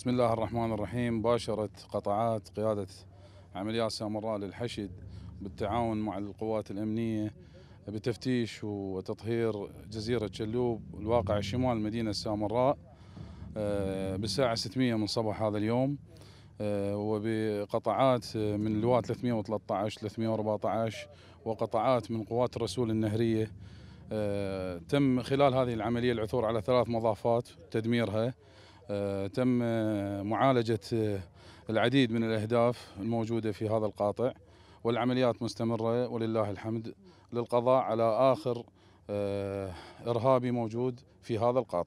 بسم الله الرحمن الرحيم باشرت قطعات قيادة عمليات سامراء للحشد بالتعاون مع القوات الأمنية بتفتيش وتطهير جزيرة شلوب الواقع شمال مدينة سامراء آه، بالساعة 600 من صباح هذا اليوم آه، وبقطعات من لواء 313 314 وقطعات من قوات الرسول النهرية آه، تم خلال هذه العملية العثور على ثلاث مضافات تدميرها آه، تم آه، معالجة آه، العديد من الأهداف الموجودة في هذا القاطع والعمليات مستمرة ولله الحمد للقضاء على آخر إرهابي موجود في هذا القاطع